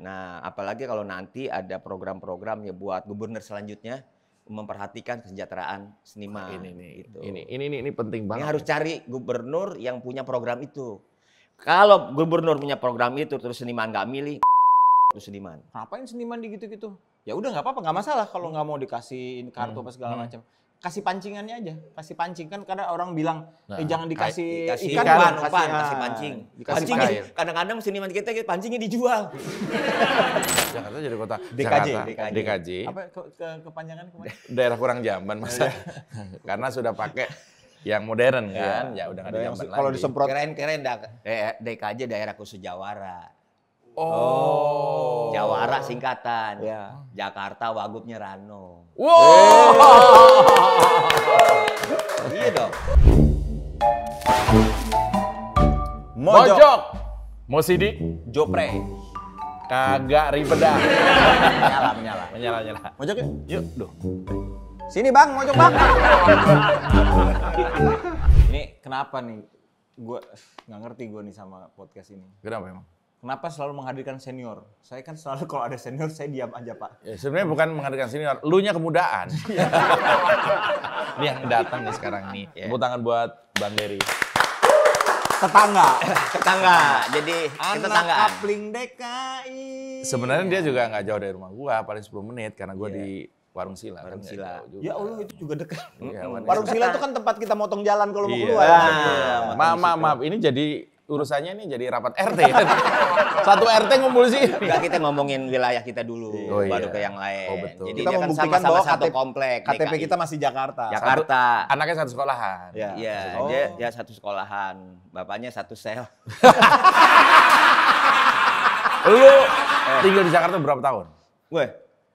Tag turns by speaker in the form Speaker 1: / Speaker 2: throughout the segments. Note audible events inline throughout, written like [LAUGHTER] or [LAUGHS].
Speaker 1: Nah, apalagi kalau nanti ada program-program ya buat gubernur selanjutnya memperhatikan kesejahteraan seniman. Ini ini, gitu. ini, ini ini ini penting banget. Ini harus cari gubernur yang punya program itu. Kalau gubernur punya program itu terus seniman nggak milih, terus [LAUGHS] seniman. Ngapain seniman di gitu-gitu? Ya udah nggak apa-apa, nggak masalah kalau nggak hmm. mau dikasihin kartu hmm. apa segala hmm. macam kasih pancingannya aja kasih pancing kan karena orang bilang eh, nah, eh jangan dikasih, dikasih ikan, ikan umpan, umpan, kasih, iya, kasih pancing dikasih pancingnya iya. kadang-kadang seniman kita pancingnya dijual [LAUGHS] Jakarta jadi kota DKJ Jakarta, DKJ, DKJ. apa ke, ke, kepanjangan kemana?
Speaker 2: [LAUGHS] daerah kurang jaman masa iya. [LAUGHS] karena sudah pakai yang modern kan ya, ya udah nggak ada yang lagi kalau disemprot
Speaker 1: keren keren dah eh, eh, DKJ daerah khusus Jawara Oh. Jawara singkatan. Ya. Jakarta Wagubnya Rano. Wow. [LAUGHS] iya dong.
Speaker 2: Mojok. Mosidi. Jopre. Kagak ribet dah. menyala, menyala. Menyala, menyala. Mojok yuk. Yuk, duh. Sini bang, mojok bang.
Speaker 1: ini kenapa nih? Gue nggak ngerti gue nih sama podcast ini. Kenapa emang? Kenapa selalu menghadirkan senior? Saya kan selalu kalau ada senior saya diam aja pak.
Speaker 2: Ya, Sebenarnya bukan menghadirkan senior, lu nya kemudaan. [LAUGHS] Ini yang datang nih sekarang nih. Yeah. Tepuk tangan buat Bang Dery. Tetangga. tetangga. Jadi Anak tetangga.
Speaker 1: Kapling DKI.
Speaker 2: Sebenarnya yeah. dia juga nggak jauh dari rumah gua, paling 10 menit karena gua yeah. di Warung Sila. Kan, warung ya, Sila. Juga. Ya Allah itu juga dekat. Iya, warung Sila itu
Speaker 1: kan tempat kita motong jalan kalau mau iya, keluar. Ya, maaf,
Speaker 2: maaf, maaf. Ini jadi urusannya nih jadi rapat RT [LAUGHS] Satu RT ngumpul sih. Enggak kita
Speaker 1: ngomongin wilayah kita dulu oh, baru ke yang lain. Oh, betul. Jadi kita kan sama satu KTP, komplek. KTP kita masih Jakarta. Jakarta. Satu, anaknya satu sekolahan. Iya. Ya, oh. dia, dia satu sekolahan. Bapaknya satu sel. [LAUGHS] Lu tinggal
Speaker 2: di Jakarta berapa tahun?
Speaker 1: Gue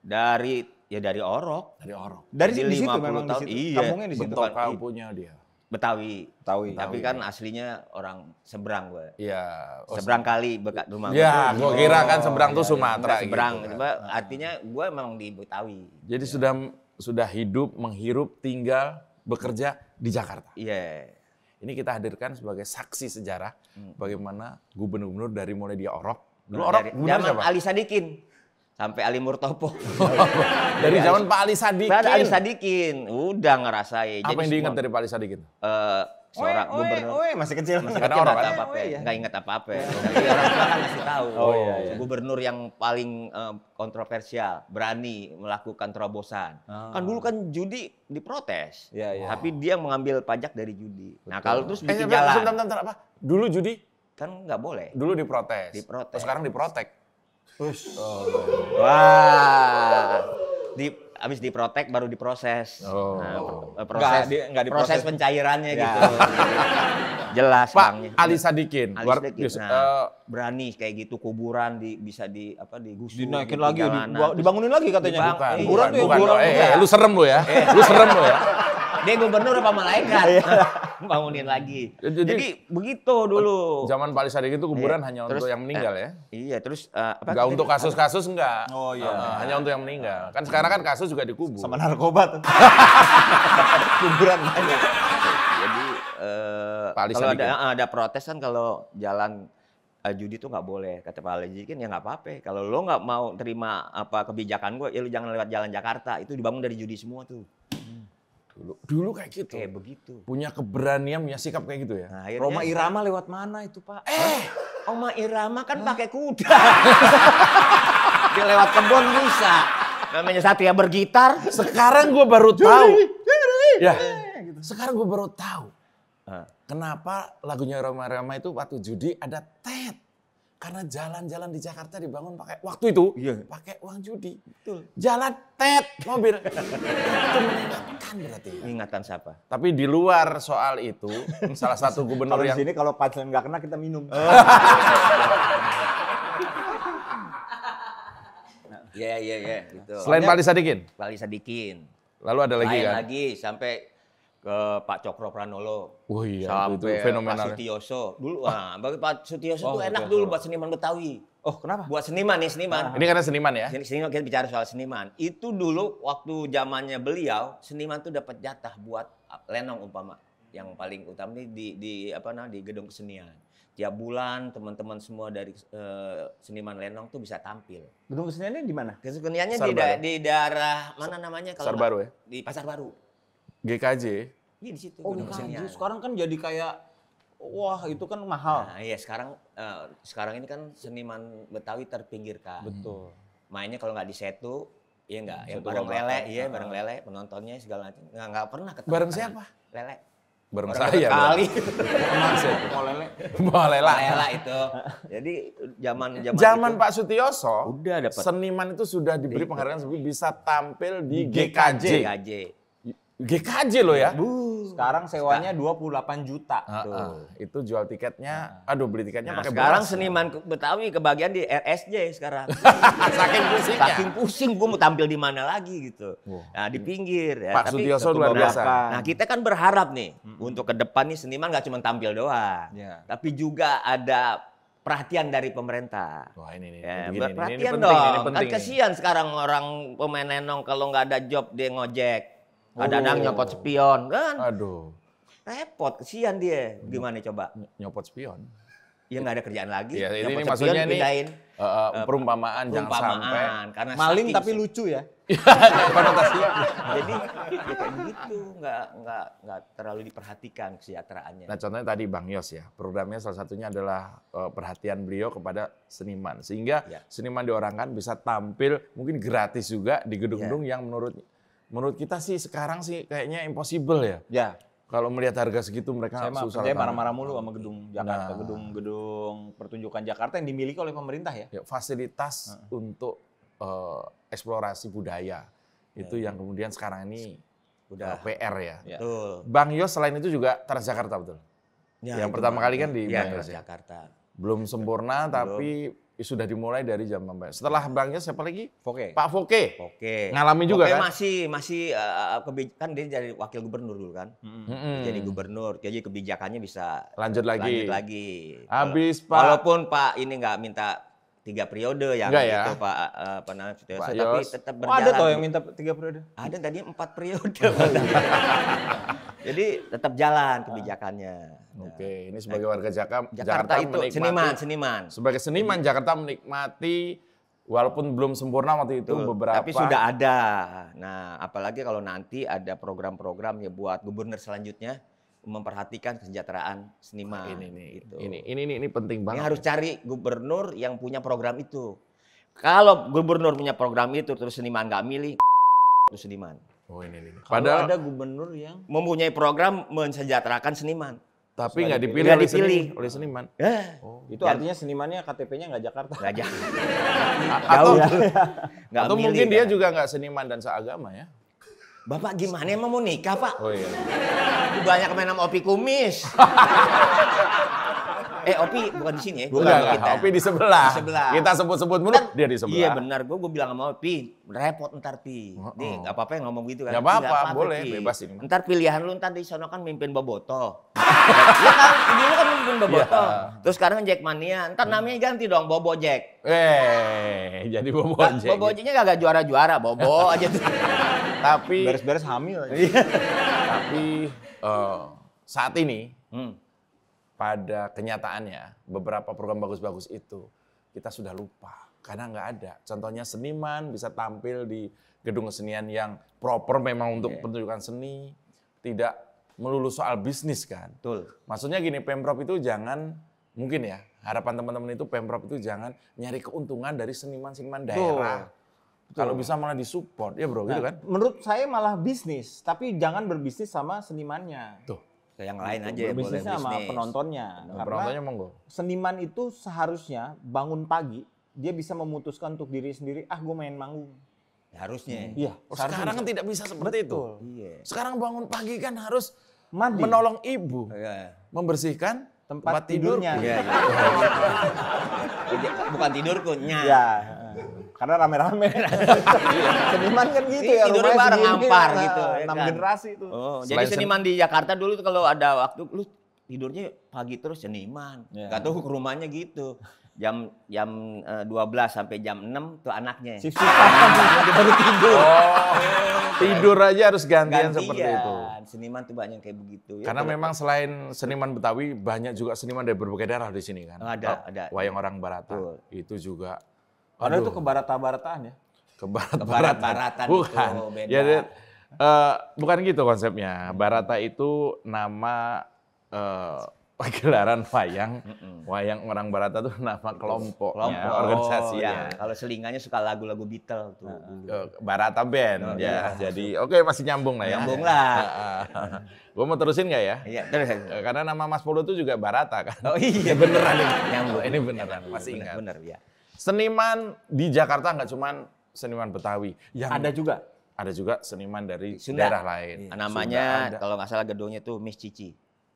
Speaker 1: dari ya dari Orok. Dari Orok. Dari, dari di situ memang tahun. di situ. Iya. Kampungnya di situ Bentuk kan. dia. Betawi. Betawi. Tapi iya. kan aslinya orang seberang gue. Iya. Oh, seberang kali bekat rumah gue. Iya, gue kira kan seberang oh, tuh iya, iya. Sumatera seberang, gitu. Seberang. Kan. Nah. Artinya gue memang di Betawi. Jadi ya.
Speaker 2: sudah sudah hidup, menghirup, tinggal, bekerja di Jakarta. Iya. Yeah. Ini kita hadirkan sebagai saksi sejarah hmm. bagaimana gubernur-gubernur dari mulai dia Orok. Dulu nah, Orok dari, gubernur siapa? Ali
Speaker 1: Sadikin sampai Ali Murtopo. [LAUGHS] dari zaman Pak Ali Sadikin. Pak Ali Sadikin, udah ngerasain. Apa Jadi yang diingat dari Pak Ali Sadikin? Uh, seorang oe, gubernur. Oe, masih kecil. Masih kecil orang kan? apa apa ya. Enggak iya. ingat apa-apa. Ya. Oh, tapi iya. orang tua kan ngasih tahu. Oh, iya, iya. Gubernur yang paling uh, kontroversial, berani melakukan terobosan. Ah. Kan dulu kan judi diprotes. Iya, iya. Tapi dia mengambil pajak dari judi. Nah, Betul. Nah, kalau terus bikin eh, eh, jalan. Bentar, bentar, bentar, apa? Dulu judi kan nggak boleh. Dulu diprotes. Diprotes. sekarang diprotek. Oh. Wah. Di habis diprotek baru diproses. Oh. Nah, proses, nggak, di, nggak diproses. proses pencairannya ya. gitu. [LAUGHS] jelas Pak bangnya. Ali Sadikin. Ali Sadikin. Nah, uh, berani kayak gitu kuburan di bisa di apa digusur. Dinaikin gitu, lagi, di, dibangunin lagi katanya. Dibang, bukan, kuburan iya, tuh bukan, eh, eh, lu serem lu ya. Eh. lu serem lu ya. Dia gubernur apa malaikat? Iya. [LAUGHS] Bangunin lagi. Jadi, Jadi begitu dulu. Zaman Pak Ali Sadikin itu kuburan iya. hanya untuk yang meninggal eh, ya? Iya, terus uh, eh, Enggak untuk kasus-kasus
Speaker 2: enggak. Oh iya. Ah, hanya untuk yang meninggal. Kan sekarang kan kasus juga dikubur. Sama narkoba tuh.
Speaker 1: [LAUGHS] kuburan banyak uh, kalau ada ah, ada protes kan kalau jalan uh, judi tuh nggak boleh kata Pak Leji kan ya nggak apa-apa kalau lo nggak mau terima apa kebijakan gue ya lo jangan lewat jalan Jakarta itu dibangun dari judi semua tuh
Speaker 2: dulu dulu kayak gitu kayak begitu punya keberanian punya sikap kayak gitu ya nah, Roma Irama
Speaker 1: lewat mana itu Pak eh Roma Irama kan pakai kuda [LAUGHS] dia lewat kebun bisa namanya Satya bergitar sekarang gue baru tahu
Speaker 2: ya eh, gitu. sekarang gue baru tahu Ah. Kenapa lagunya Roma Roma itu waktu judi ada tet? Karena jalan-jalan di Jakarta dibangun pakai waktu itu yeah. pakai uang judi. Betul. Jalan tet mobil. itu mengingatkan berarti. Ya? Ingatan siapa? Tapi di luar soal itu salah satu gubernur yang di sini
Speaker 1: kalau punchline nggak kena kita minum. Eh. Iya iya iya gitu. Selain Bali Sadikin. Bali Sadikin. Lalu ada lagi Lain kan? lagi sampai ke Pak Cokro Pranolo. Oh iya, sampai itu, fenomenal. Pak ya. Sutioso. Dulu wah, bagi oh. Pak Sutioso oh, itu enak dulu buat seniman Betawi. Oh, kenapa? Buat seniman nih, seniman. Ah. Ini karena seniman ya. Seniman kita bicara soal seniman. Itu dulu waktu zamannya beliau, seniman tuh dapat jatah buat ah, lenong umpama yang paling utama nih di di apa namanya di gedung kesenian. Tiap bulan teman-teman semua dari uh, seniman lenong tuh bisa tampil. Gedung keseniannya di mana? Keseniannya di, da di daerah mana namanya kalau Pasar Baru ya? Di Pasar Baru. GKJ. Iya di situ. Oh GKJ. Sekarang kan jadi kayak wah itu kan mahal. Nah, iya sekarang uh, sekarang ini kan seniman Betawi terpinggirkan. Hmm. Betul. Mainnya kalau nggak di setu, iya nggak. Ya, bareng lele, iya bareng lele, penontonnya segala macam. Nggak nggak pernah ketemu. Bareng kan? siapa? Lele. Bareng, saya. Kali. Maksud mau lele. Mau lele. Lele itu. Jadi zaman zaman zaman
Speaker 2: itu, Pak Sutioso udah dapat seniman itu sudah diberi penghargaan sebelum bisa tampil di GKJ. GKJ. GKJ lo ya. Bu.
Speaker 1: Sekarang sewanya dua puluh delapan juta. Uh, uh, itu jual tiketnya, ah. aduh beli tiketnya nah, pakai Sekarang beras. Ya. seniman Betawi kebagian di RSJ sekarang. [LAUGHS] Saking pusing Saking pusing gue mau tampil di mana lagi gitu. Wow. Nah di iya. pinggir ya. Pak Tapi, Sutioso nah, luar biasa. Nah kita kan berharap nih hmm. untuk ke depan nih seniman gak cuma tampil doang. Yeah. Tapi juga ada perhatian dari pemerintah. Wah ini nih. Ya, begini, perhatian ini, ini penting, dong. Kan ini penting, kan kasihan sekarang orang pemain nenong kalau nggak ada job dia ngojek. Ada yang oh. nyopot spion kan. Aduh. Repot, kesian dia. Gimana coba? Nyopot spion. Ya nggak ada kerjaan lagi. Ya, ini, ini maksudnya ini pindahin. Uh, eh, perumpamaan, eh, eh, perumpamaan jangan sampai. Karena Maling tapi sih. lucu
Speaker 2: ya. Konotasinya. [LAUGHS] Jadi ya
Speaker 1: kayak begitu, nggak nggak nggak terlalu diperhatikan kesejahteraannya. Nah contohnya tadi
Speaker 2: Bang Yos ya, programnya salah satunya adalah uh, perhatian beliau kepada seniman, sehingga ya. seniman diorangkan bisa tampil mungkin gratis juga di gedung-gedung ya. yang menurut menurut kita sih sekarang sih kayaknya impossible ya. Ya. Kalau melihat harga segitu mereka saya susah. Saya kan. marah-marah mulu sama gedung Jakarta, gedung nah. gedung-gedung pertunjukan Jakarta yang dimiliki oleh pemerintah ya. ya fasilitas uh. untuk uh, eksplorasi budaya ya, itu ya. yang kemudian sekarang ini udah eh, PR ya. ya. Betul. Bang Yos selain itu juga Transjakarta betul.
Speaker 1: Ya, yang pertama kali kan di ya, ya. Jakarta.
Speaker 2: Belum sempurna Belum. tapi Ya, sudah dimulai dari zaman Mbak. Setelah Bang siapa lagi? Foke. Pak Foke.
Speaker 1: Foke. Ngalami Foke juga Foke kan? masih masih uh, eh, eh, eh, kebijakan dia jadi wakil gubernur dulu kan. Hmm. Jadi gubernur, jadi kebijakannya bisa lanjut lagi. Lanjut lagi. Habis Pak. Walaupun Pak ini nggak minta tiga periode yang Enggak ya. itu Pak uh, apa namanya Sutioso tapi tetap berjalan. Oh, ada toh yang minta tiga periode? Ada tadi empat periode. Oh, iya. [LAUGHS] Jadi tetap jalan kebijakannya. Nah, Oke, ini eh, sebagai
Speaker 2: warga Jakarta, Jakarta, Jakarta itu seniman, seniman. Sebagai seniman iya. Jakarta menikmati walaupun belum sempurna waktu itu Betul. beberapa tapi sudah ada
Speaker 1: nah apalagi kalau nanti ada program-program ya buat gubernur selanjutnya memperhatikan kesejahteraan seniman. Ini nih, gitu. ini, ini, ini, ini penting banget. Ini harus cari gubernur yang punya program itu. Kalau gubernur punya program itu terus seniman nggak milih, terus [LAUGHS] seniman. Oh ini, ini. Padahal ada gubernur yang mempunyai program mensejahterakan seniman. Tapi nggak dipilih, gak dipilih oleh seniman. Oleh seniman. Eh, oh. Itu gitu. artinya senimannya KTP-nya nggak Jakarta. Nggak Jakarta. atau ya. atau mungkin dia
Speaker 2: juga nggak seniman dan seagama ya. Bapak gimana
Speaker 1: emang mau nikah pak? Oh iya. Banyak main sama Opi Kumis. [LAUGHS] eh Opi bukan di sini ya? Bukan, bukan kita. Opi di sebelah. Di sebelah. Kita sebut-sebut mulut kan, dia di sebelah. Iya benar, gue gue bilang sama Opi, repot ntar Pi. Oh, oh. Nih nggak apa-apa yang ngomong gitu kan? Gak apa-apa, boleh, Pi. bebas ini. Ntar pilihan lu ntar di sana kan mimpin Boboto. Iya kan, dulu kan mimpin Boboto. Yeah. Terus sekarang Jack Mania, ntar namanya ganti dong Bobo Jack.
Speaker 2: Eh, jadi Bobo Jack. Bobo
Speaker 1: Jacknya gak juara-juara, Bobo aja tuh. [LAUGHS] tapi beres-beres hamil aja.
Speaker 2: Iya. [LAUGHS] tapi uh, saat ini hmm. pada kenyataannya beberapa program bagus-bagus itu kita sudah lupa karena nggak ada. Contohnya seniman bisa tampil di gedung kesenian yang proper memang untuk yeah. pertunjukan seni, tidak melulu soal bisnis kan. Betul. Maksudnya gini, Pemprov itu jangan mungkin ya, harapan teman-teman itu Pemprov itu jangan nyari keuntungan dari seniman-seniman daerah. Betul kalau bisa malah disupport, ya bro, gitu nah, gitu kan?
Speaker 1: Menurut saya malah bisnis, tapi jangan berbisnis sama senimannya.
Speaker 2: Tuh, kayak yang lain gitu, aja ya boleh bisnis. sama penontonnya. Nah, Karena penontonnya monggo.
Speaker 1: Seniman itu seharusnya bangun pagi, dia bisa memutuskan untuk diri sendiri, ah gue main manggung. Ya, harusnya. Hmm. Iya. Oh, sekarang tidak bisa seperti Betul. itu. Iya.
Speaker 2: Sekarang bangun pagi kan harus Mandi. menolong ibu, iya. membersihkan tempat,
Speaker 1: tempat tidurnya. tidurnya. Iya, iya. [LAUGHS] iya. Bukan tidurku, nyah. Ya. Karena rame-rame. [LAUGHS] seniman kan gitu ya, tidurnya bareng kan. ngampar nah, gitu. Ya kan? generasi itu. Oh, jadi seniman di Jakarta dulu kalau ada waktu lu tidurnya pagi terus seniman. Yeah. Gak tahu ke rumahnya gitu. Jam jam uh, eh, 12 sampai jam 6 tuh anaknya. Sip sip. Anaknya baru tidur. Oh. [LAUGHS] Tidur aja harus gantian, gantian seperti itu. Seniman tuh banyak kayak begitu. ya, Karena memang
Speaker 2: selain seniman Betawi banyak juga seniman dari berbagai daerah di sini kan. Ada, ada. Wayang orang Barat itu juga Padahal itu ke kebarata-barataan ya. ke Barat baratan Bukan. Itu Ya, uh, bukan gitu konsepnya. Barata itu nama uh, eh, gelaran wayang. Wayang orang Barata itu nama kelompok. Kelompok. Organisasi. Oh, ya. Iya.
Speaker 1: Kalau selingannya suka lagu-lagu Beatles tuh. Uh,
Speaker 2: Barata Band oh, ya. Iya. Jadi oke okay, masih nyambung lah ya. Nyambung lah. Uh, Gue mau terusin nggak ya? Iya, terus. Karena nama Mas Polo itu juga Barata kan. Oh iya [LAUGHS] beneran ini. Nyambung. Ini beneran, masih ingat. Bener, bener ya. Seniman di Jakarta
Speaker 1: nggak cuma seniman Betawi. Yang ada juga. Ada juga seniman dari Sunda. daerah lain. Iya. Namanya kalau nggak salah gedungnya tuh Miss Cici.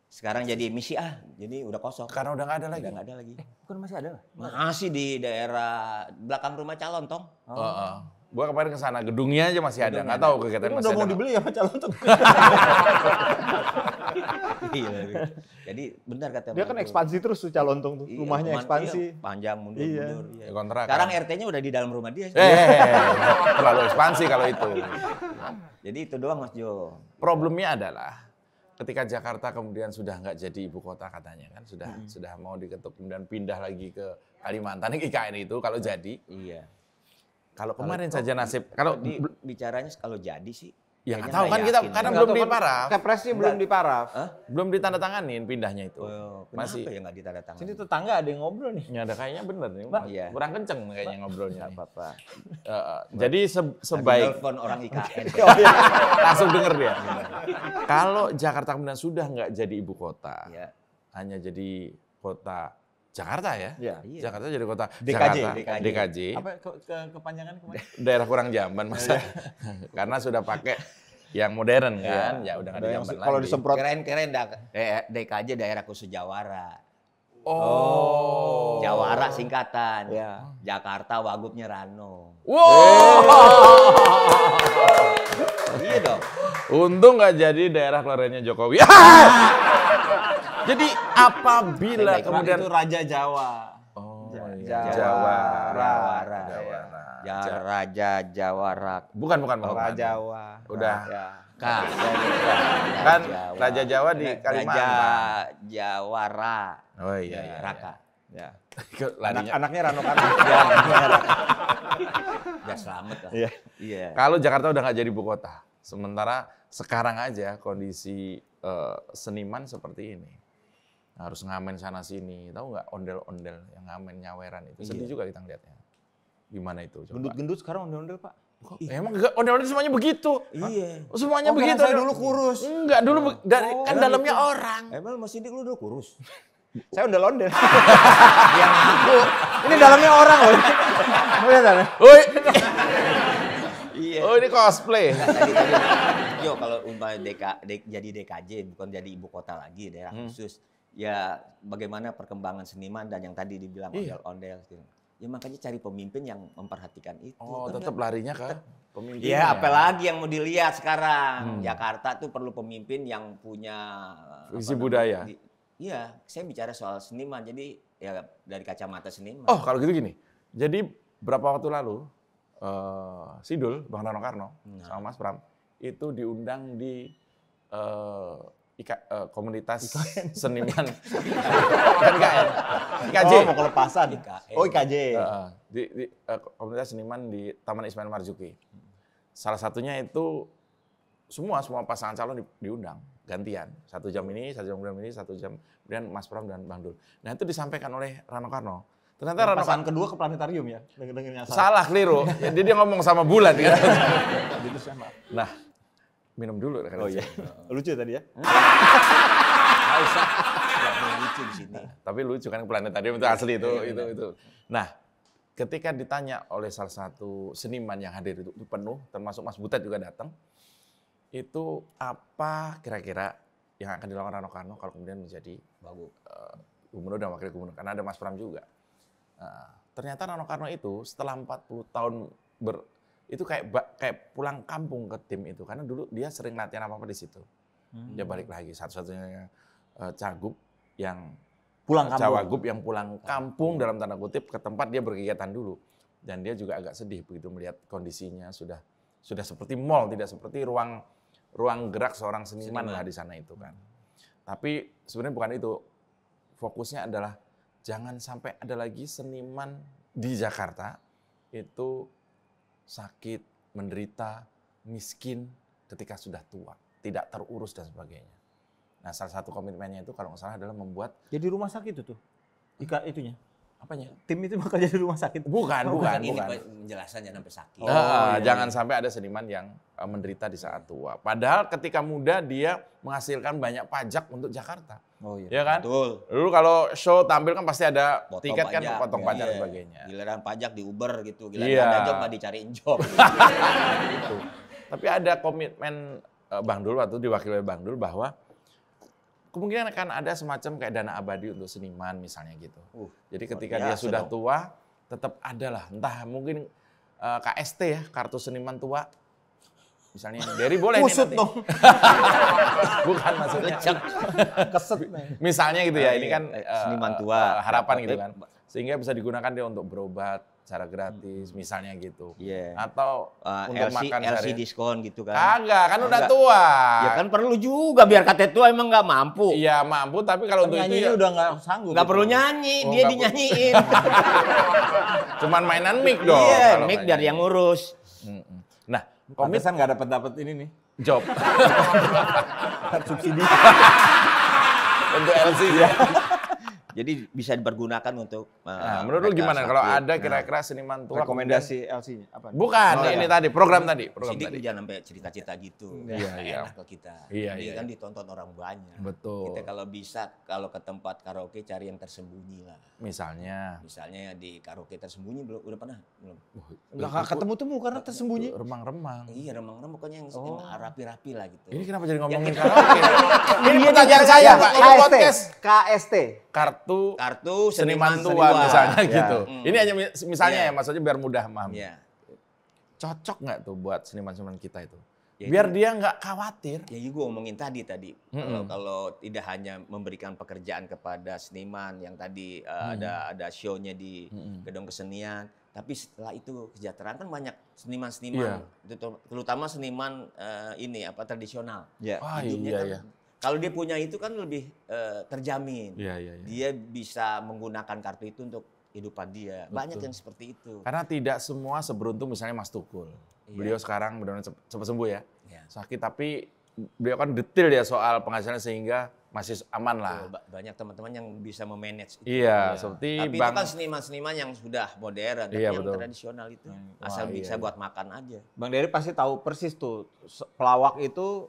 Speaker 1: Sekarang jadi misi ah, jadi udah kosong. Karena udah nggak ada lagi. Udah nggak ada lagi. Eh, bukan masih ada? lah. Masih di daerah belakang rumah calon, Tong. Oh. Uh -uh.
Speaker 2: Gua kemarin ke sana, gedungnya aja masih ada. Nggak tahu kegiatan masih udah ada. mau
Speaker 1: dibeli ya calon tuh. [LAUGHS] Iya, iya. Jadi benar kata Dia kan ekspansi terus tuh calon tuh, iya, rumahnya cuman, ekspansi. Iya, panjang mundur iya. mundur. Iya. kontrak. Sekarang RT-nya udah di dalam rumah dia. Eh, eh, eh, terlalu ekspansi kalau itu. Jadi itu doang Mas Jo.
Speaker 2: Problemnya adalah ketika Jakarta kemudian sudah nggak jadi ibu kota katanya kan sudah hmm. sudah mau diketuk kemudian pindah lagi ke Kalimantan IKN itu kalau iya. jadi. Iya kalau kemarin saja nasib kalau di, bicaranya kalau jadi sih Ya nggak tahu kan kita karena belum diparaf. Kepresnya belum diparaf. Belum ditandatanganin pindahnya itu. Oh, Masih ya nggak ditandatangani. Sini tetangga ada yang ngobrol nih. Ya ada kayaknya bener nih. Mbak, iya. Kurang kenceng kayaknya ngobrolnya. apa-apa. Uh, jadi se sebaik telepon orang IKN. [LAUGHS] Iya, oh, iya. Langsung denger dia. Kalau Jakarta kemudian sudah nggak jadi ibu kota. Ya. Hanya jadi kota Jakarta ya? ya Jakarta jadi kota DKJ, Jakarta, DKJ. DKJ. Apa
Speaker 1: ke, ke, kepanjangan kemarin?
Speaker 2: [LAUGHS] Daerah kurang zaman masa. Iya. [LAUGHS] Karena sudah pakai yang modern ya, kan, ya udah nggak ada zaman lagi. Kalau disemprot
Speaker 1: keren-keren DKJ eh, daerah khusus Jawara. Oh. oh. Jawara singkatan. Ya. Jakarta Wagubnya Rano. Wow. iya dong.
Speaker 2: Untung nggak jadi daerah kelarinya Jokowi. [LAUGHS] Jadi apabila Baik, kemudian itu Raja
Speaker 1: Jawa. Oh, iya. Jawa, Jawa. Jawa. Jawa. Jawa. Ya. Jawa. Raja Jawa. Bukan bukan bukan. Oh, Raja Jawa. Udah. Ya. Kan. Kan Raja Jawa di Kalimantan. Raja Jawara. Oh iya, ya, iya. iya. Raka. Ya. Anak, anaknya Rano Karno. [LAUGHS] ya, ya selamat lah. Iya. Yeah.
Speaker 2: Kalau Jakarta udah nggak jadi ibu kota, sementara sekarang aja kondisi uh, seniman seperti ini harus ngamen sana sini tahu nggak ondel-ondel yang ngamen nyaweran itu sedih iya. juga kita ngeliatnya gimana itu coba gendut-gendut sekarang ondel-ondel pak Kok, eh, Emang enggak ondel-ondel semuanya begitu. Iya. Oh, semuanya oh, begitu. Saya dulu
Speaker 1: kurus. Enggak, dulu oh. dari, oh, kan dalamnya itu. orang. Emang masih dulu dulu kurus. [LAUGHS]
Speaker 2: saya ondel-ondel. [LAUGHS] yang Ini dalamnya orang loh. Lihat Oh.
Speaker 1: Oh, ini cosplay. Jo kalau hmm. umpamanya DK, DK, jadi DKJ bukan jadi ibu kota lagi daerah hmm. khusus ya bagaimana perkembangan seniman dan yang tadi dibilang iya. ondel-ondel gitu. Ya makanya cari pemimpin yang memperhatikan itu. Oh, kan tetap larinya kan? pemimpin. Ya, iya, apalagi yang mau dilihat sekarang. Hmm. Jakarta tuh perlu pemimpin yang punya visi budaya. Iya, saya bicara soal seniman. Jadi ya dari kacamata seniman. Oh,
Speaker 2: kalau gitu gini. Jadi berapa waktu lalu uh, Sidul, Bang Rano Karno nah. sama Mas Pram itu diundang di uh, Ika, uh, komunitas IKN. seniman IKN
Speaker 1: [LAUGHS] IKJ oh mau kelepasan IKN. oh IKJ uh,
Speaker 2: di, di uh, komunitas seniman di Taman Ismail Marzuki salah satunya itu semua semua pasangan calon di, diundang gantian satu jam ini satu jam kemudian ini satu jam kemudian Mas Pram dan Bang Dul nah itu disampaikan oleh Rano Karno ternyata Rano pasangan Karno, kedua ke planetarium ya dengan, dengan salah keliru jadi dia ngomong sama bulan ya. nah Minum dulu. Kan oh iya. lucu tadi ya? Nggak
Speaker 1: usah. lucu di sini.
Speaker 2: Tapi lucu kan planet tadi itu asli itu. Iya, itu, iya. itu. Nah, ketika ditanya oleh salah satu seniman yang hadir itu, itu penuh, termasuk Mas Butet juga datang, itu apa kira-kira yang akan dilakukan Rano Karno kalau kemudian menjadi Bagus. Uh, eh, gubernur dan wakil gubernur? Karena ada Mas Pram juga. Uh, ternyata Rano Karno itu setelah 40 tahun ber, itu kayak kayak pulang kampung ke tim itu karena dulu dia sering latihan apa apa di situ hmm. dia balik lagi satu-satunya uh, eh, cagup yang
Speaker 1: pulang eh, kampung. cawagup
Speaker 2: yang pulang kampung dalam tanda kutip ke tempat dia berkegiatan dulu dan dia juga agak sedih begitu melihat kondisinya sudah sudah seperti mall tidak seperti ruang ruang gerak seorang seniman, lah di sana itu kan tapi sebenarnya bukan itu fokusnya adalah jangan sampai ada lagi seniman di Jakarta itu sakit, menderita, miskin ketika sudah tua, tidak terurus dan sebagainya. Nah, salah satu komitmennya itu kalau nggak salah adalah membuat jadi rumah sakit
Speaker 1: itu tuh. Ika itunya. Apanya? Tim itu bakal jadi rumah sakit. Bukan, oh, bukan, ini bukan. penjelasan
Speaker 2: jangan sampai sakit. Oh, oh, iya. Jangan iya. sampai ada seniman yang eh, menderita di saat tua. Padahal ketika muda dia menghasilkan banyak pajak untuk Jakarta. Oh iya. Ya kan? Betul. Lalu kalau show tampil kan pasti ada Potong tiket kan, pajak, kan potong pajak iya. dan sebagainya. Giliran pajak di Uber gitu, giliran iya. ada job dicariin job. [LAUGHS] Gitu. Tapi ada komitmen eh, Bang Dul waktu diwakili Bang Dul bahwa kemungkinan akan ada semacam kayak dana abadi untuk seniman misalnya gitu. Uh, Jadi ketika dia sudah tua, tetap ada lah. Entah mungkin uh, eh, KST ya, kartu seniman tua. Misalnya Derry boleh Kusut nih nanti. dong. [LAUGHS] Bukan maksudnya. Keset. Misalnya gitu ya, ah, ini iya. kan uh, seniman tua. Uh, harapan gitu kan. Sehingga bisa digunakan dia untuk berobat, secara gratis, misalnya
Speaker 1: gitu. Yeah. Atau uh, untuk LC, makan LC hari. diskon gitu kan? Kagak, kan udah tua. Ya kan perlu juga biar kata tua emang nggak mampu. Iya mampu, tapi kalau untuk itu ya udah nggak sanggup. Nggak gitu. perlu nyanyi, oh, dia dinyanyiin. [LAUGHS] Cuman mainan mic dong. Iya, yeah, mic
Speaker 2: dari yang ngurus. Nah, komisan nggak dapat dapat ini nih. Job. [LAUGHS] subsidi.
Speaker 1: untuk LC ya. Jadi bisa dipergunakan untuk uh, nah, menurut lu gimana kalau ada ya. kira-kira nah, seniman tua rekomendasi LC-nya apa? Bukan, oh, ini ya. tadi program tadi, program Sidik tadi. jangan sampai cerita-cerita gitu. Iya, iya. ke kita. Iya, yeah, iya. kan iya. ditonton orang banyak. Betul. Kita kalau bisa kalau ke tempat karaoke cari yang tersembunyi lah. Misalnya. Misalnya di karaoke tersembunyi belum udah pernah? Belum. Enggak ketemu temu karena tersembunyi. Remang-remang. Iya, remang-remang pokoknya yang oh. rapi-rapi lah gitu. Ini kenapa jadi ngomongin karaoke? [LAUGHS] Ini pertanyaan saya, Pak. KST. KST. Kartu kartu kartu seniman, seniman tua, misalnya ya. gitu. Hmm. Ini hanya
Speaker 2: misalnya ya, ya maksudnya biar mudah paham. Ya. Cocok nggak tuh buat seniman-seniman kita itu? Ya, biar
Speaker 1: dia nggak khawatir. Ya, gue ngomongin tadi tadi hmm kalau tidak hanya memberikan pekerjaan kepada seniman yang tadi uh, ada ada show-nya di hmm gedung kesenian, tapi setelah itu kesejahteraan kan banyak seniman-seniman, yeah. Iya. terutama seniman uh, ini apa tradisional.
Speaker 2: Yeah. Ya. Oh, iya, kan iya.
Speaker 1: Kalau dia punya itu kan lebih uh, terjamin. Ya, ya, ya. Dia bisa menggunakan kartu itu untuk kehidupan dia. Betul. Banyak yang seperti itu. Karena
Speaker 2: tidak semua seberuntung misalnya Mas Tukul. Ya. Beliau sekarang benar-benar cepat sembuh ya. ya. Sakit tapi beliau kan detail ya soal penghasilan sehingga masih aman lah.
Speaker 1: Oh, banyak teman-teman yang bisa memanage itu. Iya, ya. seperti Tapi bang... itu kan seniman-seniman yang sudah modern, iya, yang betul. tradisional itu hmm. asal Wah, iya, bisa iya. buat makan aja. Bang Dery pasti tahu persis tuh pelawak itu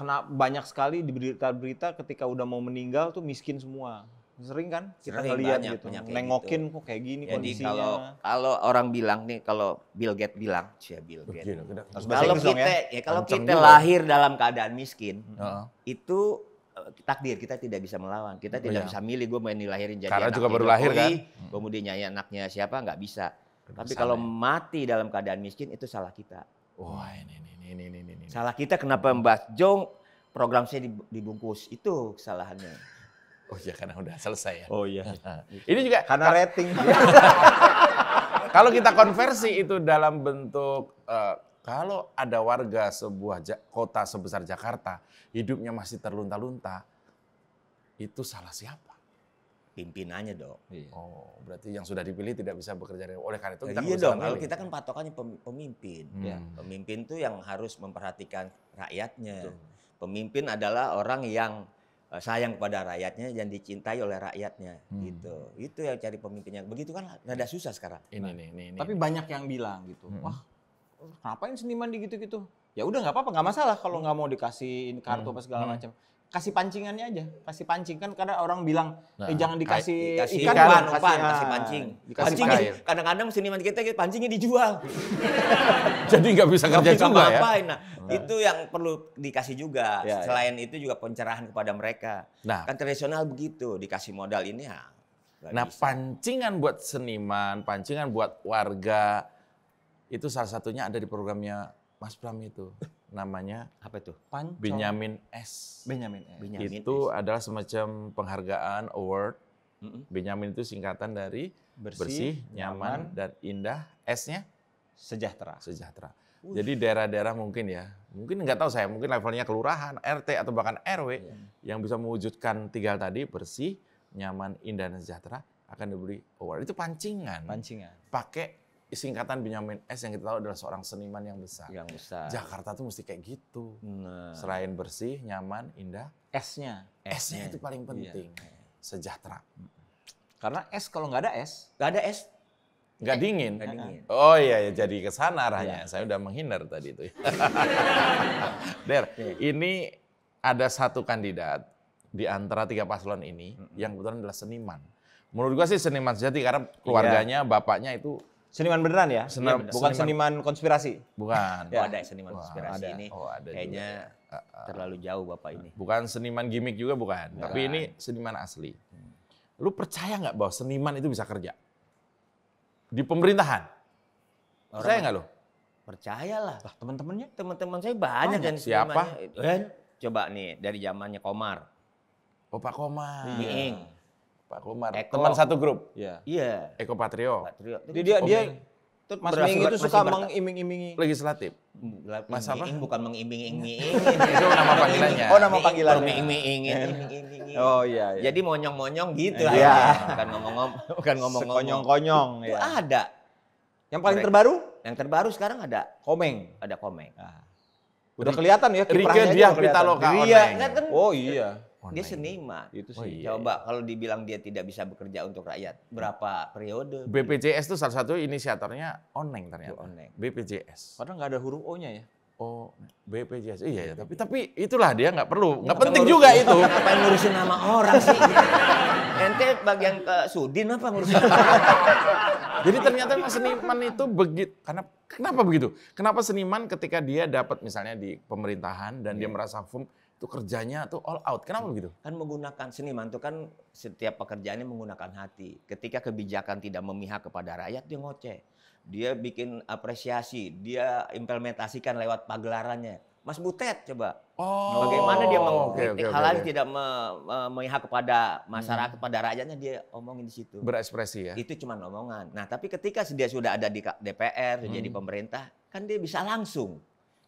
Speaker 1: kena banyak sekali di berita-berita ketika udah mau meninggal tuh miskin semua sering kan kita sering lihat gitu nengokin gitu. kok kayak gini Jadi kondisinya kalau kalau orang bilang nih kalau Bill Gates bilang cia Bill Gates gila, kalau kita ya, ya kalau kita juga. lahir dalam keadaan miskin uh-huh. itu eh, takdir kita tidak bisa melawan kita oh, tidak iya. bisa milih gue mau dilahirin jadi karena juga baru lahir kan kemudian hmm. nyanyi anaknya siapa nggak bisa tapi kalau ya. mati dalam keadaan miskin itu salah kita wah ini, ini ini, ini, ini, Salah kita kenapa Mbak Jong program saya dibungkus itu kesalahannya. Oh ya karena udah selesai ya. Oh iya. Nah, ini juga karena rating. [LAUGHS] kalau kita konversi
Speaker 2: itu dalam bentuk uh, kalau ada warga sebuah ja kota sebesar Jakarta hidupnya masih terlunta-lunta itu salah siapa?
Speaker 1: pimpinannya dong. Iya. Oh, berarti yang sudah dipilih tidak bisa bekerja dari oleh karena itu kita Iya dong, kalau ya? kita kan patokannya pemimpin. Hmm. Iya. Pemimpin itu yang harus memperhatikan rakyatnya. Betul. Pemimpin adalah orang yang eh, sayang kepada rakyatnya yang dicintai oleh rakyatnya hmm. gitu itu yang cari pemimpinnya. begitu kan rada susah sekarang ini nah, nih, ini, ini. tapi banyak yang bilang gitu hmm. wah ngapain seniman di gitu gitu ya udah nggak apa-apa nggak masalah kalau hmm. nggak mau dikasih kartu hmm. apa segala hmm. macam kasih pancingannya aja kasih pancing kan karena orang bilang eh, nah, eh jangan dikasih kasih ikan, ikan umpan, umpan, nah, kasih pancing dikasih pancingnya kadang-kadang seniman kita pancingnya dijual [LAUGHS] jadi nggak bisa nggak bisa ya apain. nah nah. itu yang perlu dikasih juga ya, ya. selain ya. itu juga pencerahan kepada mereka nah. kan tradisional begitu dikasih modal ini ya
Speaker 2: nah bisa. pancingan buat seniman pancingan buat warga itu salah satunya ada di programnya Mas Pram itu namanya apa itu? Pancong. Benjamin S. Benjamin S. Benjamin itu S. adalah semacam penghargaan award. mm hmm Benjamin itu singkatan dari bersih, bersih nyaman, nyaman dan indah. S-nya sejahtera. Sejahtera. Jadi daerah-daerah mungkin ya, mungkin nggak tahu saya, mungkin levelnya kelurahan, RT atau bahkan RW yeah. yang bisa mewujudkan tinggal tadi bersih, nyaman, indah dan sejahtera akan diberi award. Itu pancingan. Pancingan. Pakai singkatan Benjamin S yang kita tahu adalah seorang seniman yang besar. Yang besar. Jakarta tuh mesti kayak gitu. Nah. Selain bersih, nyaman, indah,
Speaker 1: S-nya. S-nya itu paling iya. penting.
Speaker 2: Iya. Sejahtera. Karena S
Speaker 1: kalau nggak ada S, nggak ada S,
Speaker 2: nggak eh, dingin. Gak dingin. Oh iya, ya, jadi ke sana arahnya. Ya. Saya udah menghindar tadi itu. [LAUGHS] Der, ya. ini ada satu kandidat di antara tiga paslon ini -hmm. yang kebetulan adalah seniman. Menurut gua sih seniman sejati karena keluarganya, ya. bapaknya itu Seniman beneran ya? Senam, ya Bukan seniman, seniman konspirasi. Bukan. Ya. Oh, ada seniman Wah, konspirasi ada. ini.
Speaker 1: Oh, ada kayaknya juga. Ya. Ah, ah,
Speaker 2: ah. terlalu jauh Bapak ini. Bukan seniman gimmick juga bukan, bukan. tapi ini seniman asli. Hmm. Lu percaya nggak bahwa seniman itu bisa kerja? Di pemerintahan.
Speaker 1: Orang percaya nggak lu? Percayalah. Lah, teman-temannya? Teman-teman saya banyak dan oh, siapa? Eh, kan? Coba nih dari zamannya Komar. bapak Komar. Iya. Pak Komar. Eko. Teman satu grup. Iya. Iya. Eko Patrio. Patrio. Jadi dia dia Mas Ming itu suka mengiming-imingi legislatif. Mas apa? bukan mengiming-imingi. [LAUGHS] itu nama panggilannya. Oh, nama panggilannya. Mengiming-imingi. Oh iya, iya. Jadi monyong-monyong gitu lah. Iya. Bukan ngomong-ngomong, bukan ngomong-ngomong. Konyong-konyong ya. Ada. Yang paling terbaru? Yang terbaru sekarang ada Komeng. Ada Komeng. Udah kelihatan ya kiprahnya. Rike Diah Pitaloka. Iya, iya kan? Oh iya. Online. Oh, dia nah, seniman. Itu oh, sih. Oh, iya. Coba kalau dibilang dia tidak bisa bekerja untuk rakyat, berapa periode? BPJS itu salah satu inisiatornya
Speaker 2: Oneng ternyata. Oneng. BPJS. Padahal nggak ada huruf O-nya ya. Oh, BPJS. Iya ya, tapi tapi itulah dia nggak perlu, nggak penting juga itu. Ngapain [LAUGHS] ngurusin nama orang sih? [LAUGHS] Ente
Speaker 1: bagian ke Sudin apa ngurusin?
Speaker 2: [LAUGHS] Jadi ternyata
Speaker 1: seniman itu begitu
Speaker 2: karena kenapa begitu? Kenapa seniman ketika dia dapat misalnya di pemerintahan dan yeah. dia iya. merasa
Speaker 1: fum, tuh kerjanya tuh all out. Kenapa begitu? Kan menggunakan seniman tuh kan setiap pekerjaannya menggunakan hati. Ketika kebijakan tidak memihak kepada rakyat dia ngoceh. Dia bikin apresiasi, dia implementasikan lewat pagelarannya. Mas Butet coba. Oh. Bagaimana dia mengkritik okay, okay, hal okay. tidak me, me, memihak kepada masyarakat, hmm. kepada rakyatnya dia omongin di situ. Berekspresi ya. Itu cuma omongan. Nah, tapi ketika dia sudah ada di DPR, hmm. jadi pemerintah, kan dia bisa langsung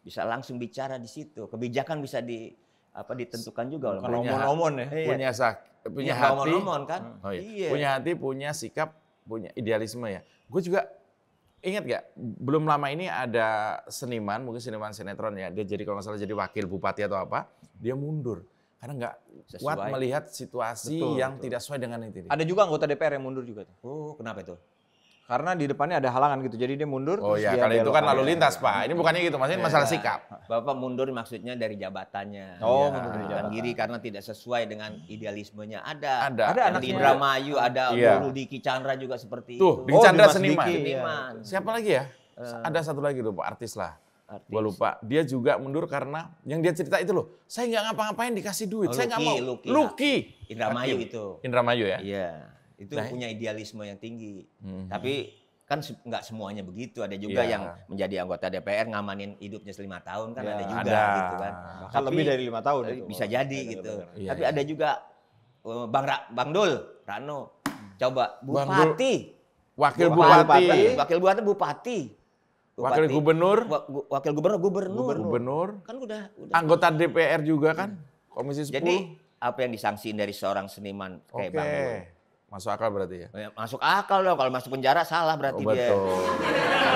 Speaker 1: bisa langsung bicara di situ. Kebijakan bisa di apa ditentukan juga oleh omon-omon ya. Iya. Punya sak, punya ya, hati. Omon-omon kan? Hmm. Oh, iya. iya. Punya
Speaker 2: hati, punya sikap, punya idealisme ya. Gue juga ingat gak? Belum lama ini ada seniman, mungkin seniman sinetron ya. Dia jadi kalau nggak salah jadi wakil bupati atau apa,
Speaker 1: dia mundur
Speaker 2: karena nggak kuat melihat situasi betul, yang betul. tidak sesuai dengan itu. Ada juga
Speaker 1: anggota DPR yang mundur juga. Oh, kenapa itu? karena di depannya ada halangan gitu. Jadi dia mundur Oh iya, karena kalau itu kan lalu lintas, Pak. Ini bukannya gitu, maksudnya ya, masalah sikap. Bapak mundur maksudnya dari jabatannya. Oh, ya, mundur dari jabatan. Kiri karena tidak sesuai dengan idealismenya. Ada. Ada, ada anak Indramayu, ada ya. Guru Diki Chandra juga seperti Tuh, itu. Tuh, oh, Chandra seniman. Diki, iya. seniman. Siapa lagi ya?
Speaker 2: Uh, ada satu lagi tuh, Pak, artis lah. Artis. Gua lupa. Dia juga mundur karena yang dia cerita itu loh. Saya nggak ngapa-ngapain dikasih duit. Oh, saya nggak mau. Lucky. Indra Mayu itu.
Speaker 1: Indra Mayu ya. Iya. Yeah itu nah, punya idealisme yang tinggi. Hmm. Tapi kan nggak semuanya begitu ada juga yeah. yang menjadi anggota DPR ngamanin hidupnya selima tahun kan yeah, ada juga ada. gitu kan Bahkan tapi lebih dari lima tahun itu bisa jadi ada, iya, gitu ada, iya, ada, tapi iya. ada juga uh, bang Ra, bang Dul Rano coba bupati wakil bupati wakil bupati bupati Bupati, wakil gubernur, wakil gubernur, gubernur, gubernur, kan udah, udah anggota DPR juga kan, hmm. komisi 10. Jadi apa yang disangsiin dari seorang seniman kayak okay. Bang Dul Masuk akal berarti ya? ya? Masuk akal dong. Kalau masuk penjara salah berarti oh, betul. dia. Betul.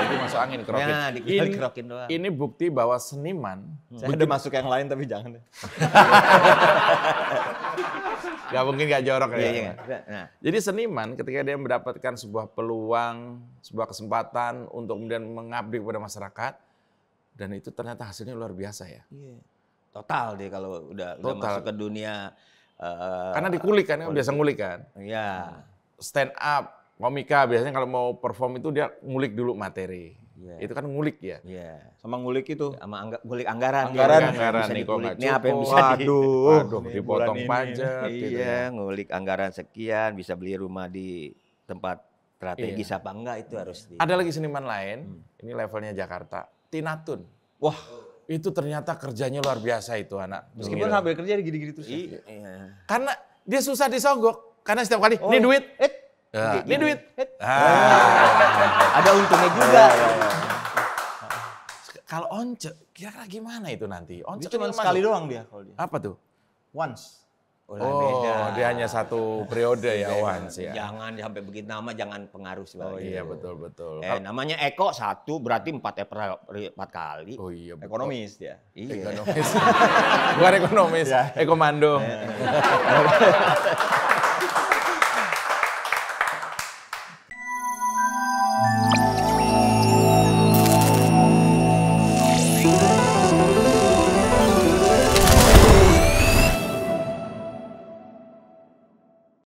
Speaker 1: Itu masuk
Speaker 2: angin kerokin. Ya, dikira ini, kerokin doang. Ini bukti bahwa seniman. Hmm. Saya udah masuk yang lain tapi jangan. [LAUGHS] gak mungkin gak jorok ya. Iya, iya. Nah. Jadi seniman ketika dia mendapatkan sebuah peluang, sebuah kesempatan untuk kemudian mengabdi kepada masyarakat, dan itu ternyata hasilnya luar biasa ya. Iya. Total deh kalau udah, Total. udah masuk ke dunia Uh, Karena dikulik kan, kulik. Kan? biasa ngulik kan. Iya. Stand up, komika biasanya kalau mau perform itu dia ngulik dulu materi.
Speaker 1: Yeah. Itu kan ngulik ya. Iya. Yeah. Sama ngulik itu. Iya, sama angga, ngulik anggaran. Anggaran. Ya. Anggaran nih kok nggak apa yang bisa di, aduh, aduh dipotong pajak. Gitu. Iya, ya. ngulik anggaran sekian, bisa beli rumah di tempat strategis yeah. apa enggak itu harus di. Ada lagi
Speaker 2: seniman lain, hmm. ini levelnya Jakarta, Tinatun. Wah, itu ternyata kerjanya luar biasa itu anak.
Speaker 1: Meskipun hamil gitu. kerja gini-gini terus. sih ya. iya. iya.
Speaker 2: Karena dia susah disogok. Karena setiap kali, oh. ini duit. Eh.
Speaker 1: Ya. Ini duit. Eh. Ah. Ada untungnya juga. Ah, iya,
Speaker 2: kalau once, kira-kira gimana itu nanti? Once kan cuma sekali doang dia
Speaker 1: kalau dia. Apa tuh? Once. Oh, beda. dia hanya satu periode ya Wans ya. Jangan sampai begitu nama jangan pengaruh sih. Oh iya betul betul. Eh, namanya Eko satu berarti empat eh empat kali. Oh iya. Betul. Ekonomis dia. Iya. Ekonomis. [LAUGHS] Bukan ekonomis, ya. Eko ekomando. Ya. [LAUGHS]